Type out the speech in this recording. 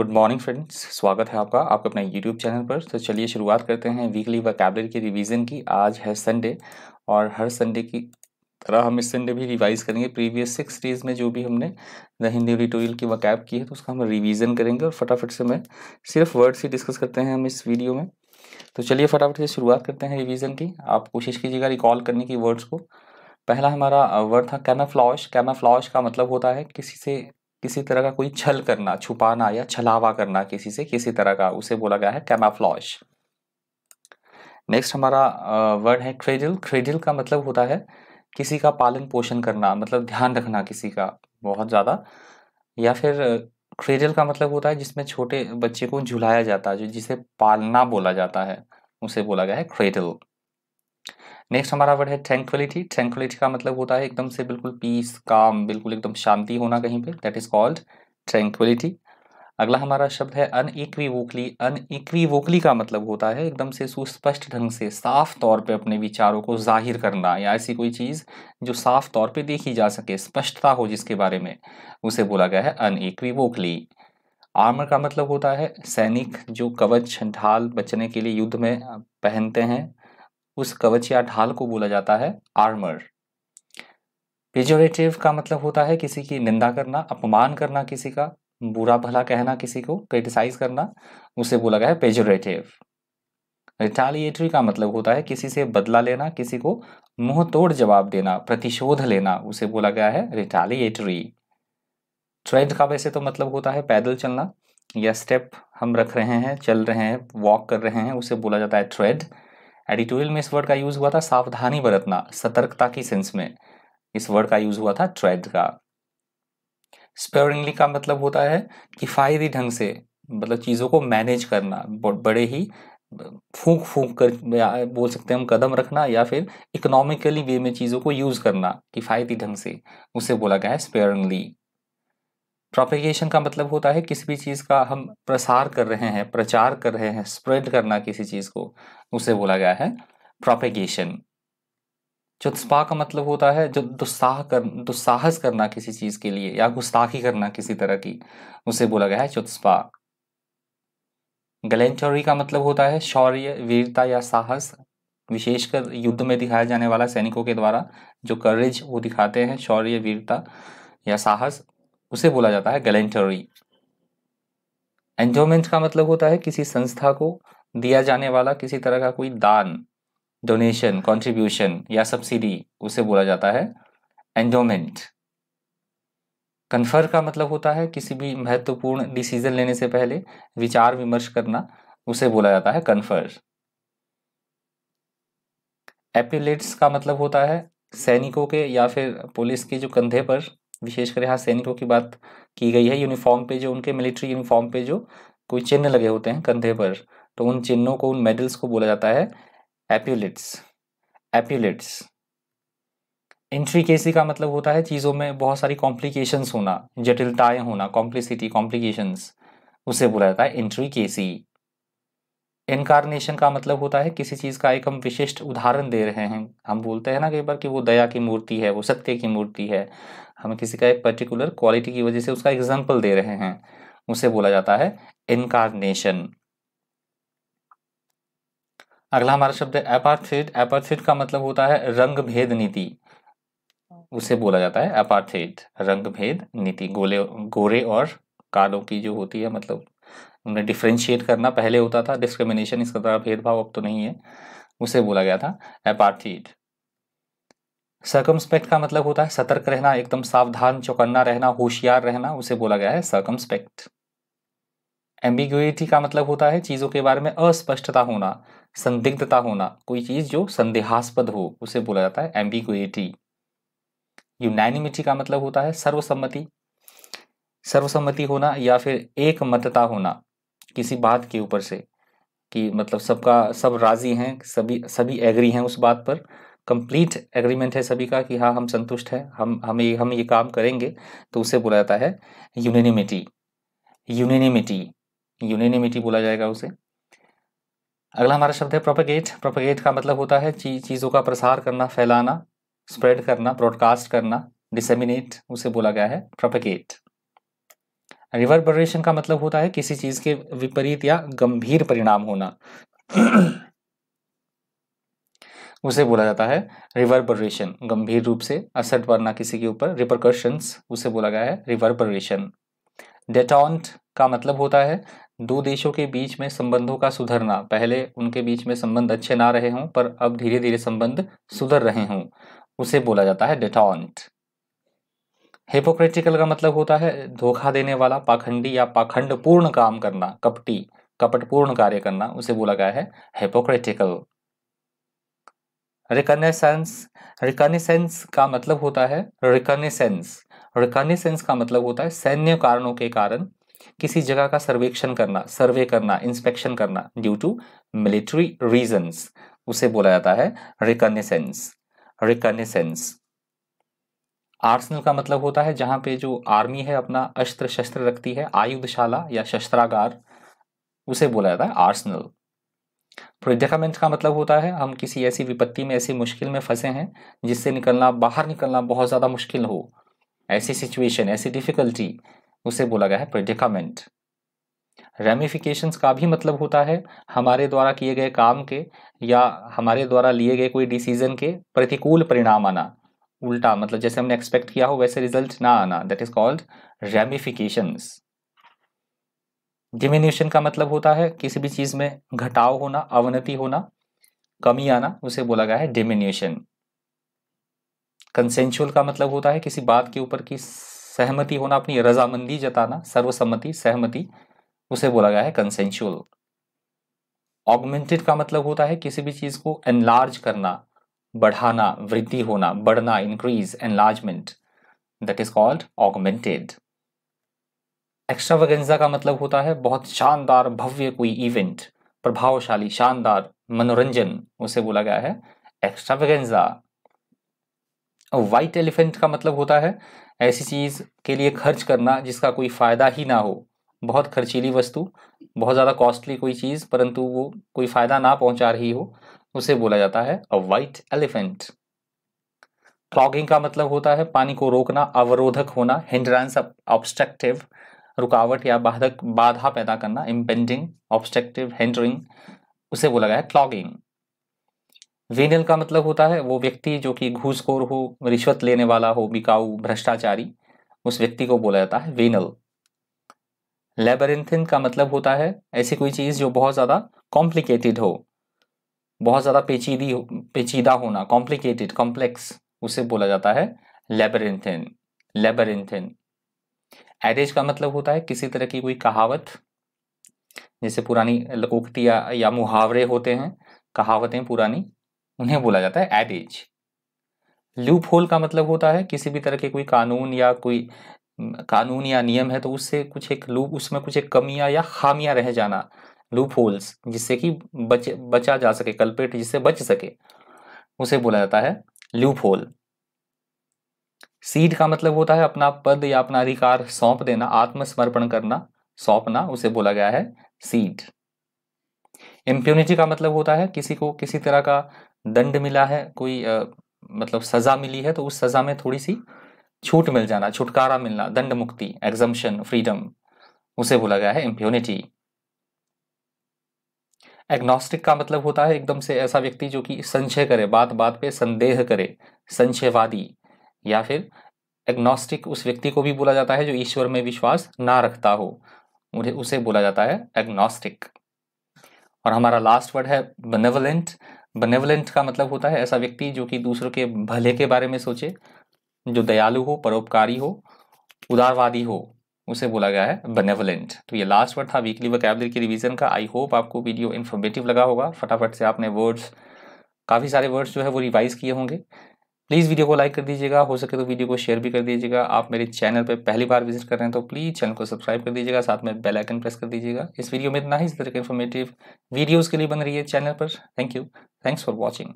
good morning friends स्वागत है आपका आपके अपने यूट्यूब चैनल पर तो चलिए शुरुआत करते हैं वीकली वैकेबलरी की रिवीजन की आज है संडे और हर संडे की तरह हम इस संडे भी रिवाइज करेंगे प्रीवियस सिक्स डेज में जो भी हमने द हिंदी एडिटोरियल की वकैब की है तो उसका हम रिवीजन करेंगे और फटाफट से मैं सिर्फ वर्ड्स ही डिस्कस करते हैं हम इस वीडियो में तो चलिए फटाफट से शुरुआत करते हैं रिवीजन की आप कोशिश कीजिएगा रिकॉल करने की वर्ड्स को पहला हमारा वर्ड था कैमाफ्लॉश कैमाफ्लॉश का मतलब होता है किसी से किसी तरह का कोई छल करना छुपाना या छलावा करना किसी से किसी तरह का उसे बोला गया है कैमाफ्लॉश नेक्स्ट हमारा वर्ड है क्रेडिल क्रेडिल का मतलब होता है किसी का पालन पोषण करना मतलब ध्यान रखना किसी का बहुत ज़्यादा या फिर क्रेडिल का मतलब होता है जिसमें छोटे बच्चे को झुलाया जाता है जो जिसे पालना बोला जाता है उसे बोला गया है क्रेडल नेक्स्ट हमारा वर्ड है ट्रैंक्विलिटी ट्रैंक्विलिटी का मतलब होता है एकदम से बिल्कुल पीस काम बिल्कुल एकदम शांति होना कहीं पे दैट इज कॉल्ड ट्रैंक्विलिटी अगला हमारा शब्द है अनइक्वीवोकली अनइक्वीवोकली का मतलब होता है एकदम से सुस्पष्ट ढंग से साफ तौर पे अपने विचारों को जाहिर करना या ऐसी कोई चीज़ जो साफ तौर पे देखी जा सके स्पष्टता हो जिसके बारे में उसे बोला गया है अनइक्वीवोकली आर्मर का मतलब होता है सैनिक जो कवच ढाल बचने के लिए युद्ध में पहनते हैं उस कवच या ढाल को बोला जाता है आर्मर पेजोरेटिव का मतलब होता है किसी की निंदा करना अपमान करना किसी का बुरा भला कहना किसी को क्रिटिसाइज करना उसे बोला गया है पेजोरेटिव रिटालिएटरी का मतलब होता है किसी से बदला लेना किसी को मुंह तोड़ जवाब देना प्रतिशोध लेना उसे बोला गया है रिटालिएटरी ट्रेड का वैसे तो मतलब होता है पैदल चलना या स्टेप हम रख रहे हैं चल रहे हैं वॉक कर रहे हैं उसे बोला जाता है ट्रेड एडिटोरियल में इस वर्ड का यूज हुआ था सावधानी बरतना सतर्कता की सेंस में इस वर्ड का यूज हुआ था ट्रेड का स्पेरिंगली का मतलब होता है किफायती ढंग से मतलब चीज़ों को मैनेज करना बड़े ही फूंक फूंक कर बोल सकते हैं हम कदम रखना या फिर इकोनॉमिकली वे में चीज़ों को यूज़ करना किफ़ायती ढंग से उसे बोला गया है स्पेरिंगली प्रोपेगेशन का मतलब होता है किसी भी चीज़ का हम प्रसार कर रहे हैं प्रचार कर रहे हैं स्प्रेड करना किसी चीज़ को उसे बोला गया है प्रोपेगेशन चुत्स्पा का मतलब होता है जो दुस्साह कर दुस्साहस करना किसी चीज़ के लिए या गुस्ताखी करना किसी तरह की उसे बोला गया है चुत्सपा गलेंचौरी का मतलब होता है शौर्य वीरता या साहस विशेषकर युद्ध में दिखाया जाने वाला सैनिकों के द्वारा जो करेज वो दिखाते हैं शौर्य वीरता या साहस उसे बोला जाता है गैलेंटरी एंजॉयमेंट का मतलब होता है किसी संस्था को दिया जाने वाला किसी तरह का कोई दान डोनेशन कंट्रीब्यूशन या सब्सिडी उसे बोला जाता है एंजॉयमेंट कन्फर का मतलब होता है किसी भी महत्वपूर्ण डिसीजन लेने से पहले विचार विमर्श करना उसे बोला जाता है कन्फर एपिलेट्स का मतलब होता है सैनिकों के या फिर पुलिस के जो कंधे पर विशेषकर यहाँ सैनिकों की बात की गई है यूनिफॉर्म पे जो उनके मिलिट्री यूनिफॉर्म पे जो कोई चिन्ह लगे होते हैं कंधे पर तो उन चिन्हों को उन मेडल्स को बोला जाता है एप्यूलेट्स एप्यूलेट्स केसी का मतलब होता है चीज़ों में बहुत सारी कॉम्प्लिकेशंस होना जटिलताएं होना कॉम्प्लिसिटी कॉम्प्लिकेशंस उसे बोला जाता है केसी इनकारनेशन का मतलब होता है किसी चीज़ का एक हम विशिष्ट उदाहरण दे रहे हैं हम बोलते हैं ना कई बार कि वो दया की मूर्ति है वो सत्य की मूर्ति है हम किसी का एक पर्टिकुलर क्वालिटी की वजह से उसका एग्जाम्पल दे रहे हैं उसे बोला जाता है इनकारनेशन अगला हमारा शब्द है एपार्थेट अपार्थेड का मतलब होता है रंग भेद नीति उसे बोला जाता है अपार्थेड रंग भेद नीति गोले गोरे और कालों की जो होती है मतलब उन्हें डिफ्रेंशिएट करना पहले होता था डिस्क्रिमिनेशन इसका तरह तो भेदभाव अब तो नहीं है उसे बोला गया था अपार्थीड सर्कमस्पेक्ट का मतलब होता है सतर्क रहना एकदम सावधान चौकन्ना रहना होशियार रहना उसे बोला गया है सर्कमस्पेक्ट एम्बिग्यूटी का मतलब होता है चीज़ों के बारे में अस्पष्टता होना संदिग्धता होना कोई चीज़ जो संदेहास्पद हो उसे बोला जाता है एम्बिग्यूटी यूनैनिमिटी का मतलब होता है सर्वसम्मति सर्वसम्मति होना या फिर एक होना किसी बात के ऊपर से कि मतलब सबका सब राज़ी हैं सभी सभी एग्री हैं उस बात पर कंप्लीट एग्रीमेंट है सभी का कि हाँ हम संतुष्ट हैं हम हम ये हम ये काम करेंगे तो उसे बोला जाता है यूनिनिमिटी यूनिनिमिटी यूनिनिमिटी बोला जाएगा उसे अगला हमारा शब्द है प्रोपेगेट प्रोपेगेट का मतलब होता है ची, चीज़ों का प्रसार करना फैलाना स्प्रेड करना ब्रॉडकास्ट करना डिसेमिनेट उसे बोला गया है प्रोपेगेट रिवर्बरेशन का मतलब होता है किसी चीज के विपरीत या गंभीर परिणाम होना उसे बोला जाता है रिवर्बरेशन गंभीर रूप से असर पड़ना किसी के ऊपर रिपरकशंस उसे बोला गया है रिवर्बरेशन डेटॉन्ट का मतलब होता है दो देशों के बीच में संबंधों का सुधरना पहले उनके बीच में संबंध अच्छे ना रहे हों पर अब धीरे धीरे संबंध सुधर रहे हों उसे बोला जाता है डेटॉन्ट हेपोक्रेटिकल का मतलब होता है धोखा देने वाला पाखंडी या पाखंड पूर्ण काम करना कपटी कपटपूर्ण कार्य करना उसे बोला गया है हेपोक्रेटिकल रिकनेसेंस रिकनेसेंस का मतलब होता है रिकनेसेंस रिकनेसेंस का मतलब होता है सैन्य कारणों के कारण किसी जगह का सर्वेक्षण करना सर्वे करना इंस्पेक्शन करना ड्यू टू मिलिट्री रीजंस उसे बोला जाता है रिकनेसेंस रिकनेसेंस आर्सनल का मतलब होता है जहाँ पे जो आर्मी है अपना अस्त्र शस्त्र रखती है आयुधशाला या शस्त्रागार उसे बोला जाता है आर्सनल प्रोडिकमेंट का मतलब होता है हम किसी ऐसी विपत्ति में ऐसी मुश्किल में फंसे हैं जिससे निकलना बाहर निकलना बहुत ज़्यादा मुश्किल हो ऐसी सिचुएशन ऐसी डिफ़िकल्टी उसे बोला गया है प्रोडिकमेंट रेमिफिकेशंस का भी मतलब होता है हमारे द्वारा किए गए काम के या हमारे द्वारा लिए गए कोई डिसीजन के प्रतिकूल परिणाम आना उल्टा मतलब जैसे हमने एक्सपेक्ट किया हो वैसे रिजल्ट ना आना that is called ramification diminution का मतलब होता है किसी भी चीज में घटाव होना अवनति होना कमी आना उसे बोला गया है डिमिन्यूशन कंसेंशुअल का मतलब होता है किसी बात के ऊपर की सहमति होना अपनी रजामंदी जताना सर्वसम्मति सहमति उसे बोला गया है कंसेंशुअल ऑगमेंटेड का मतलब होता है किसी भी चीज को एनलार्ज करना बढ़ाना वृद्धि होना बढ़ना increase enlargement that is called augmented extravaganza का मतलब होता है बहुत शानदार भव्य कोई इवेंट प्रभावशाली शानदार मनोरंजन उसे बोला गया है एक्स्ट्रावेगेंजा व्हाइट एलिफेंट का मतलब होता है ऐसी चीज के लिए खर्च करना जिसका कोई फायदा ही ना हो बहुत खर्चीली वस्तु बहुत ज़्यादा कॉस्टली कोई चीज़ परंतु वो कोई फ़ायदा ना पहुंचा रही हो उसे बोला जाता है अ वाइट एलिफेंट क्लॉगिंग का मतलब होता है पानी को रोकना अवरोधक होना हिंड्रांस ऑब्स्ट्रक्टिव रुकावट या बाधक बाधा पैदा करना इम्पेंडिंग ऑब्स्ट्रक्टिव हिंडरिंग उसे बोला गया क्लॉगिंग वेनल का मतलब होता है वो व्यक्ति जो कि घूसखोर हो रिश्वत लेने वाला हो बिकाऊ भ्रष्टाचारी उस व्यक्ति को बोला जाता है वेनल लेबरेंथिन का मतलब होता है ऐसी कोई चीज़ जो बहुत ज़्यादा कॉम्प्लिकेटेड हो बहुत ज़्यादा पेचीदी पेचीदा होना कॉम्प्लिकेटेड कॉम्प्लेक्स उसे बोला जाता है लेबरिंथन लेबरिंथिन एडेज का मतलब होता है किसी तरह की कोई कहावत जैसे पुरानी उक्तियाँ या मुहावरे होते हैं कहावतें पुरानी उन्हें बोला जाता है एडेज लूप होल का मतलब होता है किसी भी तरह के कोई कानून या कोई कानून या नियम है तो उससे कुछ एक लूप उसमें कुछ एक कमियां या खामियां रह जाना लूप होल्स जिससे कि बच बचा जा सके कल्पेट जिससे बच सके उसे बोला जाता है लूप होल सीड का मतलब होता है अपना पद या अपना अधिकार सौंप देना आत्मसमर्पण करना सौंपना उसे बोला गया है सीड इम्प्यूनिटी का मतलब होता है किसी को किसी तरह का दंड मिला है कोई आ, मतलब सजा मिली है तो उस सजा में थोड़ी सी छूट मिल जाना छुटकारा मिलना दंड मुक्ति एग्जम्पन फ्रीडम उसे बोला गया है इम्प्यूनिटी एग्नोस्टिक का मतलब होता है एकदम से ऐसा व्यक्ति जो कि संशय करे बात बात पे संदेह करे संशयवादी या फिर एग्नोस्टिक उस व्यक्ति को भी बोला जाता है जो ईश्वर में विश्वास ना रखता हो उन्हें उसे बोला जाता है एग्नोस्टिक और हमारा लास्ट वर्ड है बनेवलेंट बनेवलेंट का मतलब होता है ऐसा व्यक्ति जो कि दूसरों के भले के बारे में सोचे जो दयालु हो परोपकारी हो उदारवादी हो उसे बोला गया है बेनेवलेंट तो ये लास्ट वर्ड था वीकली वकैबलरी की रिवीजन का आई होप आपको वीडियो इन्फॉर्मेटिव लगा होगा फटाफट से आपने वर्ड्स काफ़ी सारे वर्ड्स जो है वो रिवाइज़ किए होंगे प्लीज़ वीडियो को लाइक कर दीजिएगा हो सके तो वीडियो को शेयर भी कर दीजिएगा आप मेरे चैनल पर पहली बार विजिट कर रहे हैं तो प्लीज़ चैनल को सब्सक्राइब कर दीजिएगा साथ में बेल आइकन प्रेस कर दीजिएगा इस वीडियो में इतना ही इस तरह के इन्फॉर्मेटिव वीडियोज़ के लिए बन रही है चैनल पर thank you thanks for watching